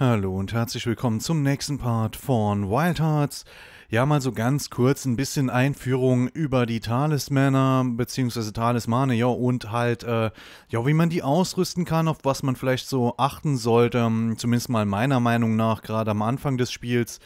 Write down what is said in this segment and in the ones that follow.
Hallo und herzlich willkommen zum nächsten Part von Wild Hearts. Ja, mal so ganz kurz ein bisschen Einführung über die Talismaner bzw. Talismane, ja, und halt, äh, ja, wie man die ausrüsten kann, auf was man vielleicht so achten sollte, zumindest mal meiner Meinung nach, gerade am Anfang des Spiels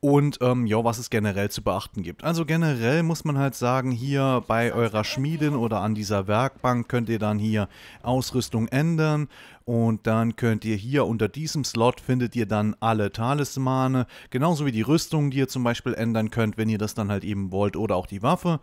und ähm, ja, was es generell zu beachten gibt. Also generell muss man halt sagen, hier bei eurer Schmiedin oder an dieser Werkbank könnt ihr dann hier Ausrüstung ändern und dann könnt ihr hier unter diesem Slot findet ihr dann alle Talismane, genauso wie die Rüstung, die ihr zum Beispiel ändern könnt, wenn ihr das dann halt eben wollt oder auch die Waffe.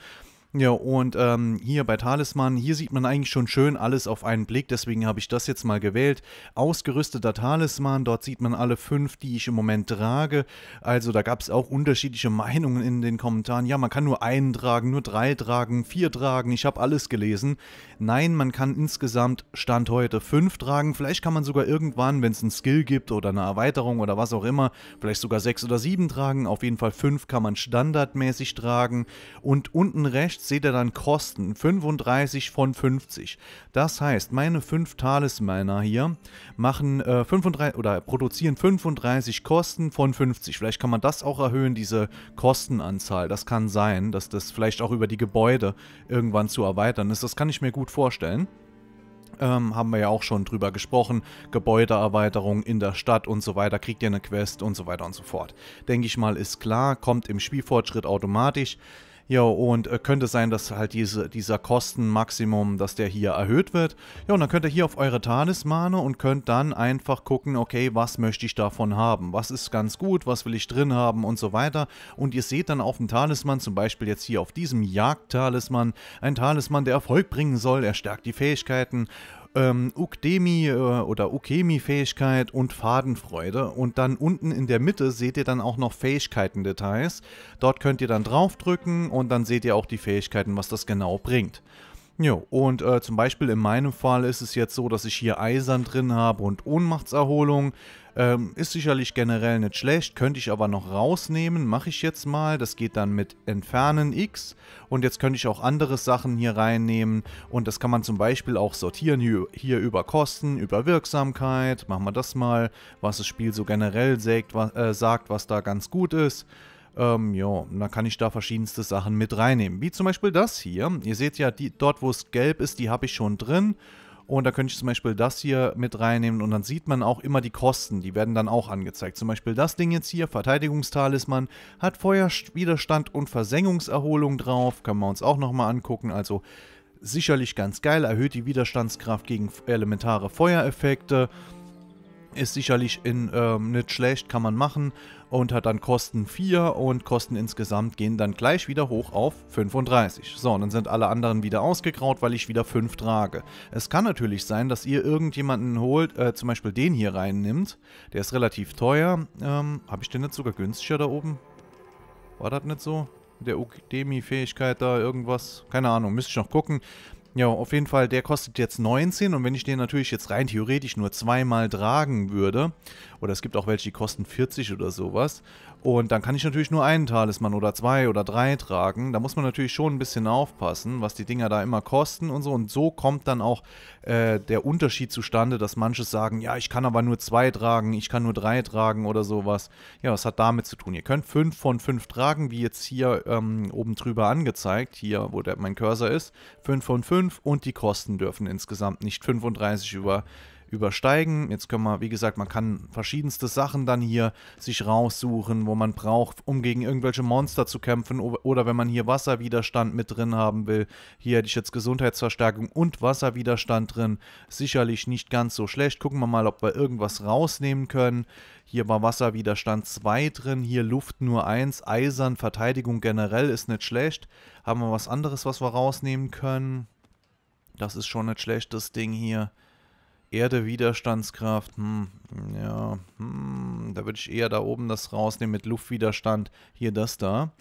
Ja, und ähm, hier bei Talisman, hier sieht man eigentlich schon schön alles auf einen Blick, deswegen habe ich das jetzt mal gewählt. Ausgerüsteter Talisman, dort sieht man alle fünf, die ich im Moment trage. Also da gab es auch unterschiedliche Meinungen in den Kommentaren. Ja, man kann nur einen tragen, nur drei tragen, vier tragen, ich habe alles gelesen. Nein, man kann insgesamt Stand heute fünf tragen. Vielleicht kann man sogar irgendwann, wenn es einen Skill gibt oder eine Erweiterung oder was auch immer, vielleicht sogar sechs oder sieben tragen. Auf jeden Fall fünf kann man standardmäßig tragen. Und unten rechts seht ihr dann Kosten 35 von 50. Das heißt, meine 5 Talismaner hier machen äh, 35 oder produzieren 35 Kosten von 50. Vielleicht kann man das auch erhöhen, diese Kostenanzahl. Das kann sein, dass das vielleicht auch über die Gebäude irgendwann zu erweitern ist. Das kann ich mir gut vorstellen. Ähm, haben wir ja auch schon drüber gesprochen. Gebäudeerweiterung in der Stadt und so weiter, kriegt ihr eine Quest und so weiter und so fort. Denke ich mal, ist klar, kommt im Spielfortschritt automatisch. Ja, und äh, könnte sein, dass halt diese, dieser Kostenmaximum, dass der hier erhöht wird. Ja, und dann könnt ihr hier auf eure Talismane und könnt dann einfach gucken, okay, was möchte ich davon haben? Was ist ganz gut? Was will ich drin haben? Und so weiter. Und ihr seht dann auf dem Talisman, zum Beispiel jetzt hier auf diesem Jagd-Talisman, ein Talisman, der Erfolg bringen soll. Er stärkt die Fähigkeiten ähm, Ukdemi äh, oder Ukemi-Fähigkeit und Fadenfreude. Und dann unten in der Mitte seht ihr dann auch noch Fähigkeiten-Details. Dort könnt ihr dann draufdrücken und dann seht ihr auch die Fähigkeiten, was das genau bringt. Jo, und äh, zum Beispiel in meinem Fall ist es jetzt so, dass ich hier Eisern drin habe und Ohnmachtserholung. Ähm, ist sicherlich generell nicht schlecht, könnte ich aber noch rausnehmen, mache ich jetzt mal. Das geht dann mit Entfernen X und jetzt könnte ich auch andere Sachen hier reinnehmen und das kann man zum Beispiel auch sortieren hier, hier über Kosten, über Wirksamkeit. Machen wir das mal, was das Spiel so generell sagt, was, äh, sagt, was da ganz gut ist. Ähm, ja, da kann ich da verschiedenste Sachen mit reinnehmen. Wie zum Beispiel das hier. Ihr seht ja, die, dort wo es gelb ist, die habe ich schon drin. Und da könnte ich zum Beispiel das hier mit reinnehmen und dann sieht man auch immer die Kosten, die werden dann auch angezeigt. Zum Beispiel das Ding jetzt hier, Verteidigungstalisman, hat Feuerwiderstand und Versengungserholung drauf, können wir uns auch nochmal angucken. Also sicherlich ganz geil, erhöht die Widerstandskraft gegen elementare Feuereffekte, ist sicherlich in, ähm, nicht schlecht, kann man machen. Und hat dann Kosten 4 und Kosten insgesamt gehen dann gleich wieder hoch auf 35. So, und dann sind alle anderen wieder ausgegraut, weil ich wieder 5 trage. Es kann natürlich sein, dass ihr irgendjemanden holt, äh, zum Beispiel den hier reinnimmt. Der ist relativ teuer. Ähm, Habe ich den nicht sogar günstiger da oben? War das nicht so? der ukdemi fähigkeit da irgendwas. Keine Ahnung, müsste ich noch gucken. Ja, auf jeden Fall, der kostet jetzt 19 und wenn ich den natürlich jetzt rein theoretisch nur zweimal tragen würde oder es gibt auch welche, die kosten 40 oder sowas. Und dann kann ich natürlich nur einen Talisman oder zwei oder drei tragen. Da muss man natürlich schon ein bisschen aufpassen, was die Dinger da immer kosten und so. Und so kommt dann auch äh, der Unterschied zustande, dass manche sagen, ja, ich kann aber nur zwei tragen, ich kann nur drei tragen oder sowas. Ja, was hat damit zu tun? Ihr könnt fünf von fünf tragen, wie jetzt hier ähm, oben drüber angezeigt, hier, wo der, mein Cursor ist. Fünf von fünf und die Kosten dürfen insgesamt nicht 35 über übersteigen. Jetzt können wir, wie gesagt, man kann verschiedenste Sachen dann hier sich raussuchen, wo man braucht, um gegen irgendwelche Monster zu kämpfen oder wenn man hier Wasserwiderstand mit drin haben will. Hier hätte ich jetzt Gesundheitsverstärkung und Wasserwiderstand drin. Sicherlich nicht ganz so schlecht. Gucken wir mal, ob wir irgendwas rausnehmen können. Hier war Wasserwiderstand 2 drin, hier Luft nur 1, Eisern, Verteidigung generell ist nicht schlecht. Haben wir was anderes, was wir rausnehmen können? Das ist schon nicht schlecht, das Ding hier. Erde, Widerstandskraft, hm, ja, hm, da würde ich eher da oben das rausnehmen mit Luftwiderstand, hier das da.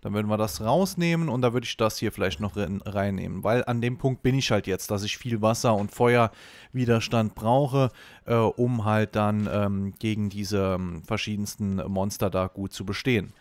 Dann würden wir das rausnehmen und da würde ich das hier vielleicht noch reinnehmen, weil an dem Punkt bin ich halt jetzt, dass ich viel Wasser und Feuerwiderstand brauche, äh, um halt dann ähm, gegen diese ähm, verschiedensten Monster da gut zu bestehen.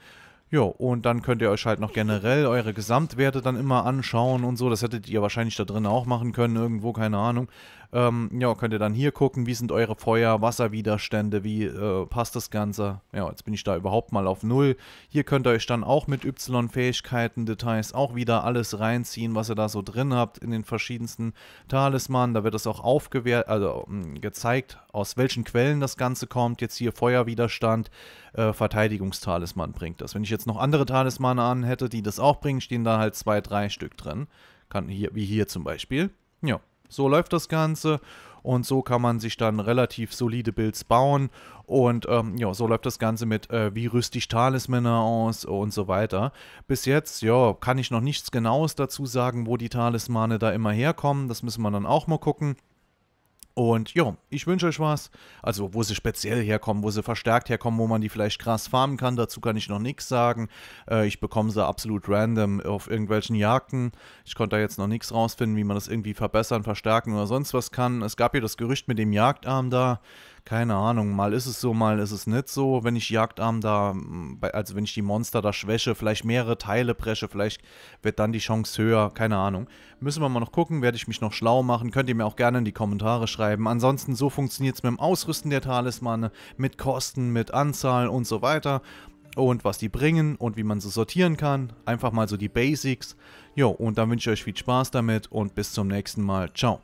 Ja, und dann könnt ihr euch halt noch generell eure Gesamtwerte dann immer anschauen und so. Das hättet ihr wahrscheinlich da drin auch machen können, irgendwo, keine Ahnung. Ähm, ja, könnt ihr dann hier gucken, wie sind eure Feuer-, Wasserwiderstände, wie äh, passt das Ganze. Ja, jetzt bin ich da überhaupt mal auf Null. Hier könnt ihr euch dann auch mit Y-Fähigkeiten, Details auch wieder alles reinziehen, was ihr da so drin habt in den verschiedensten Talismanen. Da wird das auch aufgewertet, also mh, ähm, gezeigt, aus welchen Quellen das Ganze kommt. Jetzt hier Feuerwiderstand, äh, Verteidigungstalisman bringt das. Wenn ich jetzt jetzt noch andere Talismane an hätte, die das auch bringen, stehen da halt zwei, drei Stück drin. Kann hier, wie hier zum Beispiel. Ja, so läuft das Ganze und so kann man sich dann relativ solide Builds bauen und ähm, ja, so läuft das Ganze mit, äh, wie rüste ich Talismänner aus und so weiter. Bis jetzt, ja, kann ich noch nichts Genaues dazu sagen, wo die Talismane da immer herkommen, das müssen wir dann auch mal gucken. Und ja, ich wünsche euch was. Also, wo sie speziell herkommen, wo sie verstärkt herkommen, wo man die vielleicht krass farmen kann, dazu kann ich noch nichts sagen. Äh, ich bekomme sie absolut random auf irgendwelchen Jagden. Ich konnte da jetzt noch nichts rausfinden, wie man das irgendwie verbessern, verstärken oder sonst was kann. Es gab hier das Gerücht mit dem Jagdarm da keine Ahnung, mal ist es so, mal ist es nicht so. Wenn ich Jagdarm da, also wenn ich die Monster da schwäche, vielleicht mehrere Teile presche, vielleicht wird dann die Chance höher, keine Ahnung. Müssen wir mal noch gucken, werde ich mich noch schlau machen, könnt ihr mir auch gerne in die Kommentare schreiben. Ansonsten, so funktioniert es mit dem Ausrüsten der Talismane, mit Kosten, mit Anzahl und so weiter. Und was die bringen und wie man sie sortieren kann. Einfach mal so die Basics. Jo, und dann wünsche ich euch viel Spaß damit und bis zum nächsten Mal. Ciao.